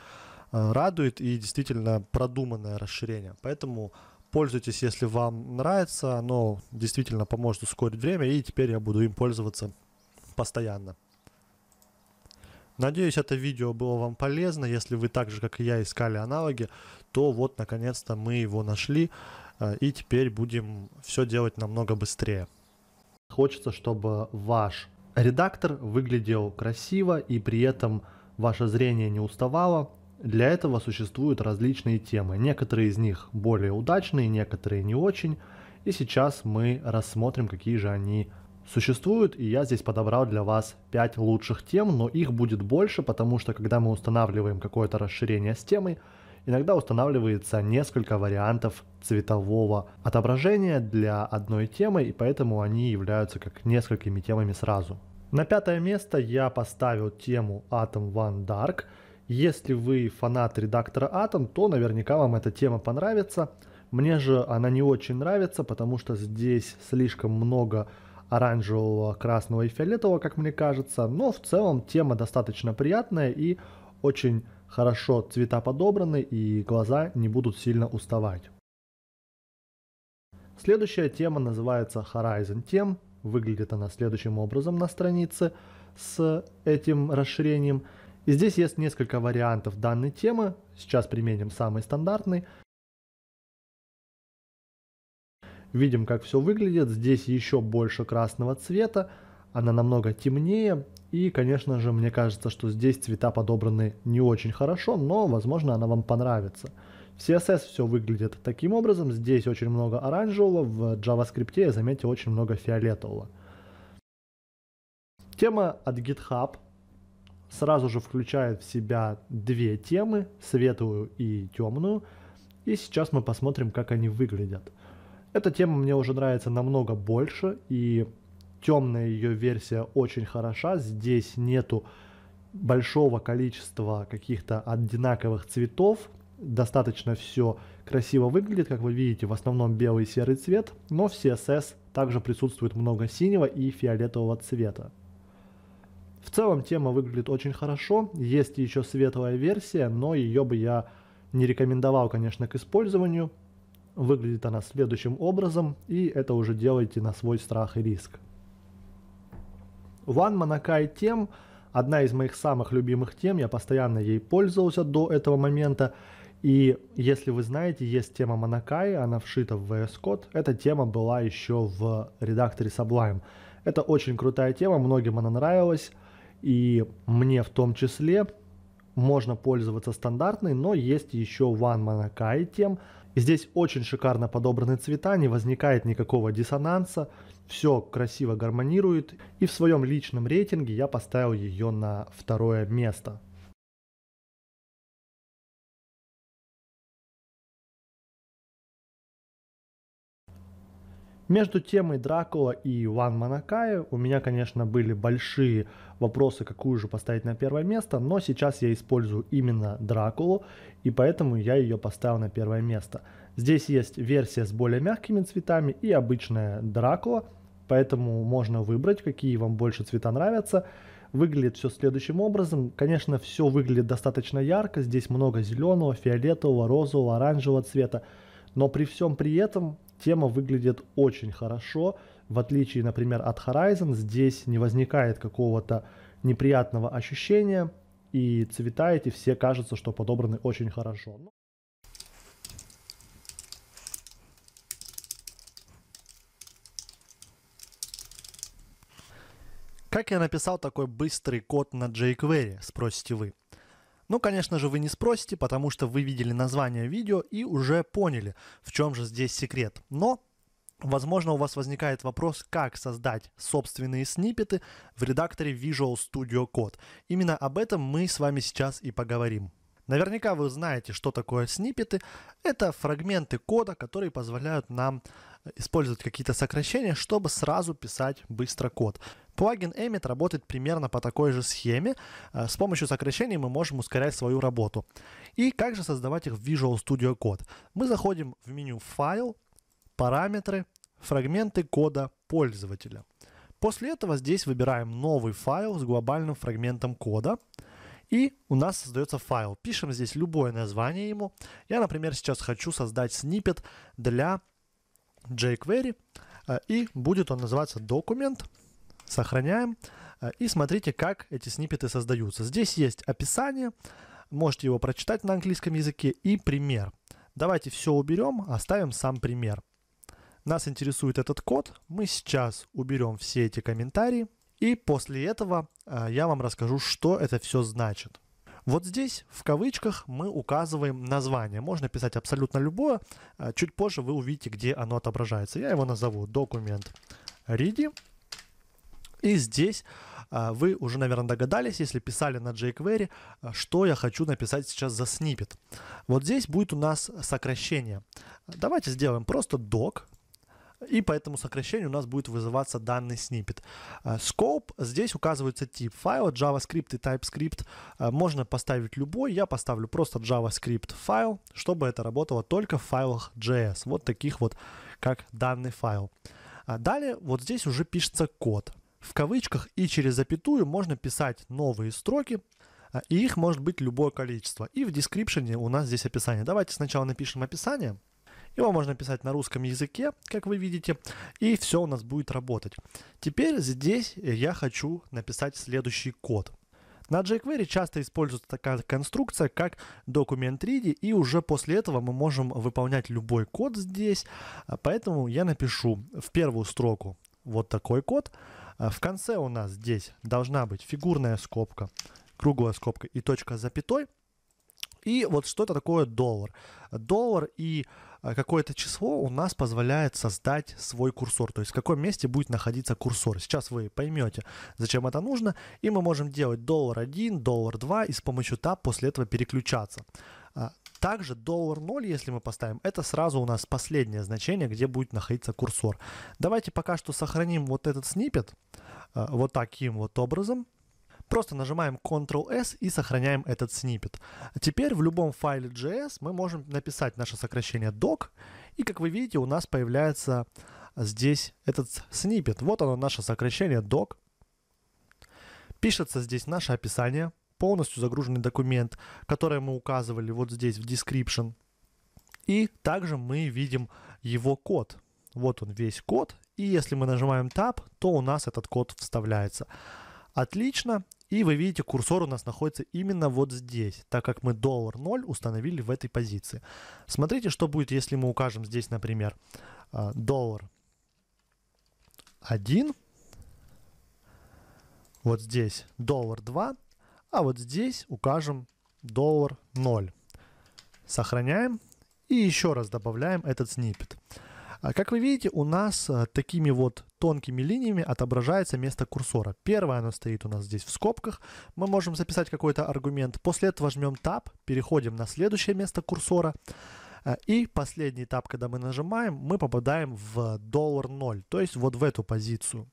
радует и действительно продуманное расширение. Поэтому пользуйтесь, если вам нравится, оно действительно поможет ускорить время, и теперь я буду им пользоваться постоянно. Надеюсь, это видео было вам полезно. Если вы так же, как и я, искали аналоги, то вот, наконец-то, мы его нашли. Э, и теперь будем все делать намного быстрее. Хочется, чтобы ваш редактор выглядел красиво и при этом ваше зрение не уставало. Для этого существуют различные темы. Некоторые из них более удачные, некоторые не очень. И сейчас мы рассмотрим, какие же они существуют, и я здесь подобрал для вас 5 лучших тем, но их будет больше, потому что когда мы устанавливаем какое-то расширение с темой, иногда устанавливается несколько вариантов цветового отображения для одной темы, и поэтому они являются как несколькими темами сразу. На пятое место я поставил тему Atom One Dark. Если вы фанат редактора Atom, то наверняка вам эта тема понравится. Мне же она не очень нравится, потому что здесь слишком много оранжевого, красного и фиолетового, как мне кажется. Но в целом тема достаточно приятная и очень хорошо цвета подобраны и глаза не будут сильно уставать. Следующая тема называется Horizon Тем Выглядит она следующим образом на странице с этим расширением. И здесь есть несколько вариантов данной темы. Сейчас применим самый стандартный – Видим, как все выглядит. Здесь еще больше красного цвета. Она намного темнее. И, конечно же, мне кажется, что здесь цвета подобраны не очень хорошо, но, возможно, она вам понравится. В CSS все выглядит таким образом. Здесь очень много оранжевого. В JavaScript я заметил очень много фиолетового. Тема от GitHub сразу же включает в себя две темы, светлую и темную. И сейчас мы посмотрим, как они выглядят. Эта тема мне уже нравится намного больше, и темная ее версия очень хороша. Здесь нету большого количества каких-то одинаковых цветов. Достаточно все красиво выглядит, как вы видите, в основном белый и серый цвет, но в CSS также присутствует много синего и фиолетового цвета. В целом тема выглядит очень хорошо, есть еще светлая версия, но ее бы я не рекомендовал, конечно, к использованию, Выглядит она следующим образом, и это уже делайте на свой страх и риск. One Манакай тем, одна из моих самых любимых тем, я постоянно ей пользовался до этого момента, и если вы знаете, есть тема Монакай, она вшита в VS Code. Эта тема была еще в редакторе Sublime. Это очень крутая тема, многим она нравилась, и мне в том числе можно пользоваться стандартной, но есть еще One Monakai тем, Здесь очень шикарно подобраны цвета, не возникает никакого диссонанса, все красиво гармонирует. И в своем личном рейтинге я поставил ее на второе место. Между темой Дракула и Иван Манакая у меня, конечно, были большие вопросы, какую же поставить на первое место, но сейчас я использую именно Дракулу, и поэтому я ее поставил на первое место. Здесь есть версия с более мягкими цветами и обычная Дракула, поэтому можно выбрать, какие вам больше цвета нравятся. Выглядит все следующим образом. Конечно, все выглядит достаточно ярко, здесь много зеленого, фиолетового, розового, оранжевого цвета, но при всем при этом Тема выглядит очень хорошо. В отличие, например, от Horizon, здесь не возникает какого-то неприятного ощущения, и цвета эти все кажется, что подобраны очень хорошо. Ну, как я написал такой быстрый код на jQuery, спросите вы. Ну, конечно же, вы не спросите, потому что вы видели название видео и уже поняли, в чем же здесь секрет. Но Возможно, у вас возникает вопрос, как создать собственные сниппеты в редакторе Visual Studio Code. Именно об этом мы с вами сейчас и поговорим. Наверняка вы знаете, что такое сниппеты. Это фрагменты кода, которые позволяют нам э, использовать какие-то сокращения, чтобы сразу писать быстро код. Плагин Emmet работает примерно по такой же схеме. Э, с помощью сокращений мы можем ускорять свою работу. И как же создавать их в Visual Studio Code? Мы заходим в меню «Файл», «Параметры», «Фрагменты кода пользователя». После этого здесь выбираем новый файл с глобальным фрагментом кода – и у нас создается файл. Пишем здесь любое название ему. Я, например, сейчас хочу создать снипет для jQuery. Э, и будет он называться документ. Сохраняем. Э, и смотрите, как эти снипеты создаются. Здесь есть описание. Можете его прочитать на английском языке. И пример. Давайте все уберем, оставим сам пример. Нас интересует этот код. Мы сейчас уберем все эти комментарии. И после этого а, я вам расскажу, что это все значит. Вот здесь в кавычках мы указываем название. Можно писать абсолютно любое. А, чуть позже вы увидите, где оно отображается. Я его назову документ ready. И здесь а, вы уже, наверное, догадались, если писали на jQuery, что я хочу написать сейчас за снипет. Вот здесь будет у нас сокращение. Давайте сделаем просто doc, и по этому сокращению у нас будет вызываться данный снипет. А, scope, здесь указывается тип файла, JavaScript и TypeScript. А, можно поставить любой, я поставлю просто JavaScript файл, чтобы это работало только в файлах JS, вот таких вот, как данный файл. А, далее вот здесь уже пишется код. В кавычках и через запятую можно писать новые строки, и их может быть любое количество. И в description у нас здесь описание. Давайте сначала напишем описание. Его можно писать на русском языке, как вы видите, и все у нас будет работать. Теперь здесь я хочу написать следующий код. На jQuery часто используется такая конструкция, как документ ready, и уже после этого мы можем выполнять любой код здесь. А, поэтому я напишу в первую строку вот такой код. А, в конце у нас здесь должна быть фигурная скобка, круглая скобка и точка с запятой. И вот что то такое доллар? Доллар и а, какое-то число у нас позволяет создать свой курсор, то есть в каком месте будет находиться курсор. Сейчас вы поймете, зачем это нужно, и мы можем делать доллар 1, доллар 2 и с помощью таб после этого переключаться. А, также доллар 0, если мы поставим, это сразу у нас последнее значение, где будет находиться курсор. Давайте пока что сохраним вот этот снипет а, вот таким вот образом. Просто нажимаем Ctrl-S и сохраняем этот снипет. А теперь в любом файле JS мы можем написать наше сокращение doc, и как вы видите, у нас появляется здесь этот снипет. Вот оно, наше сокращение doc. Пишется здесь наше описание, полностью загруженный документ, который мы указывали вот здесь в description. И также мы видим его код. Вот он весь код. И если мы нажимаем Tab, то у нас этот код вставляется. Отлично. И вы видите, курсор у нас находится именно вот здесь, так как мы доллар 0 установили в этой позиции. Смотрите, что будет, если мы укажем здесь, например, а, доллар 1, вот здесь доллар 2, а вот здесь укажем доллар 0. Сохраняем и еще раз добавляем этот снипет. А как вы видите, у нас э, такими вот тонкими линиями отображается место курсора. Первое оно стоит у нас здесь в скобках. Мы можем записать какой-то аргумент. После этого жмем Tab, переходим на следующее место курсора. Э, и последний этап, когда мы нажимаем, мы попадаем в доллар 0, то есть вот в эту позицию.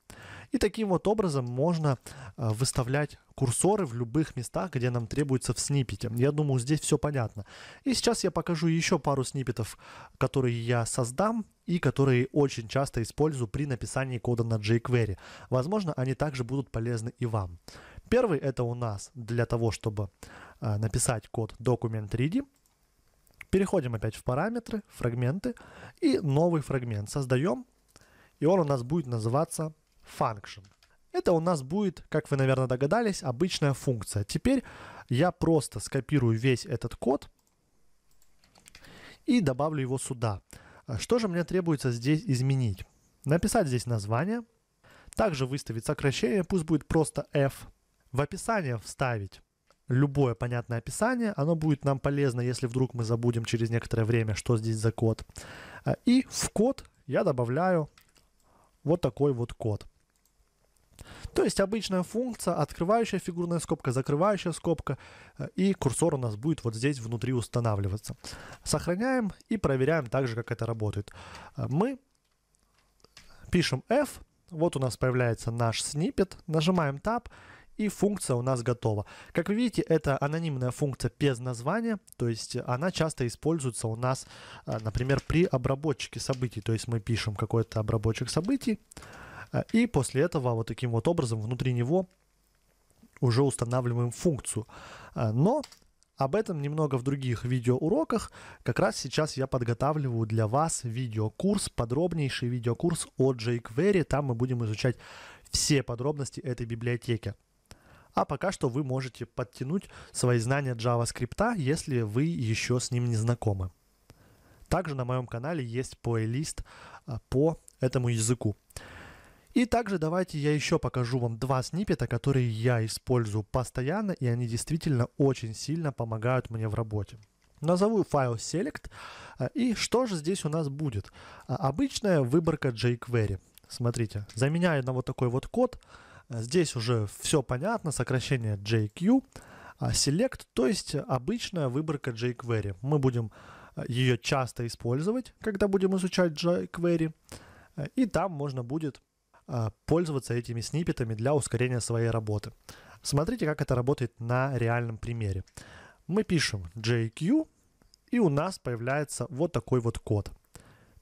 И таким вот образом можно э, выставлять курсоры в любых местах, где нам требуется в снипете. Я думаю, здесь все понятно. И сейчас я покажу еще пару снипетов, которые я создам и которые очень часто использую при написании кода на jQuery. Возможно, они также будут полезны и вам. Первый это у нас для того, чтобы э, написать код document Переходим опять в параметры, фрагменты и новый фрагмент создаем. И он у нас будет называться function. Это у нас будет, как вы, наверное, догадались, обычная функция. Теперь я просто скопирую весь этот код и добавлю его сюда. Что же мне требуется здесь изменить? Написать здесь название, также выставить сокращение, пусть будет просто f. В описание вставить любое понятное описание, оно будет нам полезно, если вдруг мы забудем через некоторое время, что здесь за код. И в код я добавляю вот такой вот код. То есть обычная функция, открывающая фигурная скобка, закрывающая скобка, э, и курсор у нас будет вот здесь внутри устанавливаться. Сохраняем и проверяем также, как это работает. Э, мы пишем f, вот у нас появляется наш снипет, нажимаем tab, и функция у нас готова. Как вы видите, это анонимная функция без названия, то есть она часто используется у нас, э, например, при обработчике событий. То есть мы пишем какой-то обработчик событий, а, и после этого вот таким вот образом внутри него уже устанавливаем функцию. А, но об этом немного в других видеоуроках. Как раз сейчас я подготавливаю для вас видеокурс, подробнейший видеокурс о jQuery. Там мы будем изучать все подробности этой библиотеки. А пока что вы можете подтянуть свои знания JavaScript, если вы еще с ним не знакомы. Также на моем канале есть плейлист а, по этому языку. И также давайте я еще покажу вам два сниппета, которые я использую постоянно, и они действительно очень сильно помогают мне в работе. Назову файл select, а, и что же здесь у нас будет? А, обычная выборка jQuery. Смотрите, заменяю на вот такой вот код, здесь уже все понятно, сокращение JQ, а, select, то есть обычная выборка jQuery. Мы будем ее часто использовать, когда будем изучать jQuery, и там можно будет Э, пользоваться этими сниппетами для ускорения своей работы. Смотрите, как это работает на реальном примере. Мы пишем JQ, и у нас появляется вот такой вот код.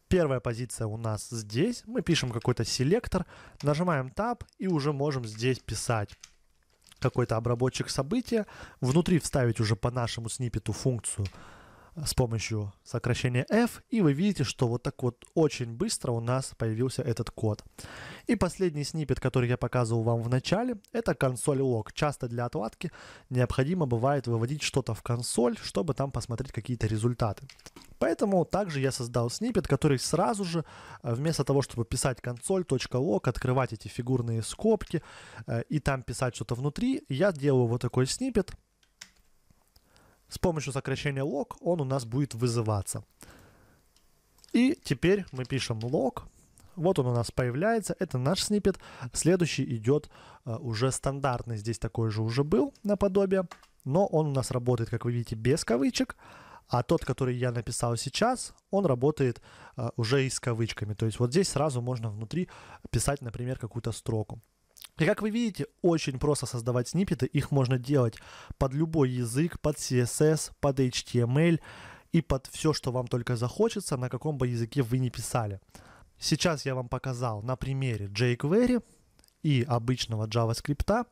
Первая позиция у нас здесь. Мы пишем какой-то селектор, нажимаем Tab и уже можем здесь писать какой-то обработчик события, внутри вставить уже по нашему сниппету функцию с помощью сокращения F, и вы видите, что вот так вот очень быстро у нас появился этот код. И последний снипет, который я показывал вам в начале, это консоль лог. Часто для отладки необходимо бывает выводить что-то в консоль, чтобы там посмотреть какие-то результаты. Поэтому также я создал снипет, который сразу же, э, вместо того, чтобы писать консоль.лог, открывать эти фигурные скобки э, и там писать что-то внутри, я делаю вот такой снипет, с помощью сокращения log он у нас будет вызываться. И теперь мы пишем log. Вот он у нас появляется. Это наш снипет. Следующий идет э, уже стандартный. Здесь такой же уже был наподобие. Но он у нас работает, как вы видите, без кавычек. А тот, который я написал сейчас, он работает э, уже и с кавычками. То есть вот здесь сразу можно внутри писать, например, какую-то строку. И как вы видите, очень просто создавать сниппеты. Их можно делать под любой язык, под CSS, под HTML и под все, что вам только захочется, на каком бы языке вы ни писали. Сейчас я вам показал на примере jQuery и обычного JavaScript.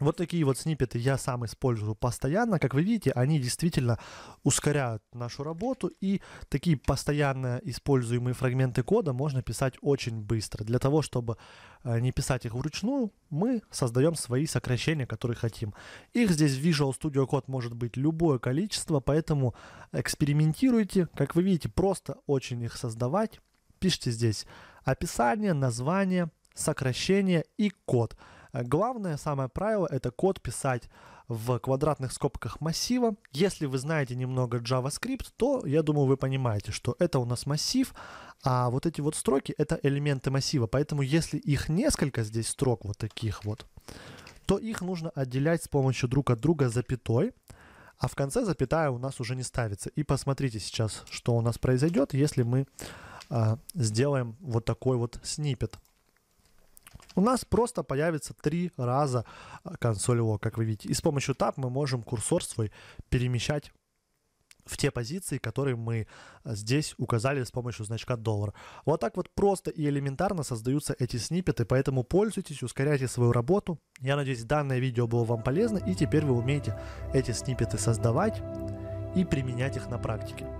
Вот такие вот снипеты я сам использую постоянно. Как вы видите, они действительно ускоряют нашу работу, и такие постоянно используемые фрагменты кода можно писать очень быстро. Для того, чтобы э, не писать их вручную, мы создаем свои сокращения, которые хотим. Их здесь в Visual Studio Code может быть любое количество, поэтому экспериментируйте. Как вы видите, просто очень их создавать. Пишите здесь описание, название, сокращение и код – Э, главное, самое правило, это код писать в квадратных скобках массива. Если вы знаете немного JavaScript, то, я думаю, вы понимаете, что это у нас массив, а вот эти вот строки — это элементы массива. Поэтому если их несколько здесь строк вот таких вот, то их нужно отделять с помощью друг от друга запятой, а в конце запятая у нас уже не ставится. И посмотрите сейчас, что у нас произойдет, если мы э, сделаем вот такой вот снипет у нас просто появится три раза а, консоль ОК, как вы видите. И с помощью таб мы можем курсор свой перемещать в те позиции, которые мы а, здесь указали с помощью значка доллар. Вот так вот просто и элементарно создаются эти сниппеты, поэтому пользуйтесь, ускоряйте свою работу. Я надеюсь, данное видео было вам полезно, и теперь вы умеете эти сниппеты создавать и применять их на практике.